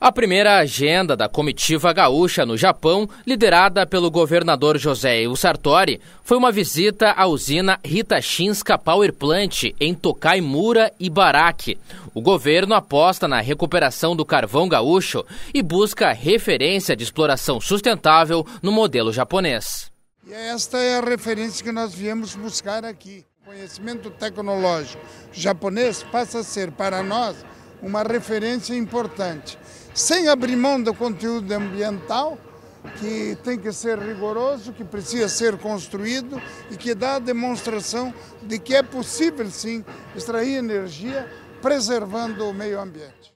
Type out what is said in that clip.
A primeira agenda da comitiva gaúcha no Japão, liderada pelo governador José Ivo Sartori, foi uma visita à usina Hitachinska Power Plant em Tokaimura e O governo aposta na recuperação do carvão gaúcho e busca referência de exploração sustentável no modelo japonês. E esta é a referência que nós viemos buscar aqui. Conhecimento tecnológico japonês passa a ser para nós uma referência importante, sem abrir mão do conteúdo ambiental, que tem que ser rigoroso, que precisa ser construído e que dá a demonstração de que é possível sim extrair energia preservando o meio ambiente.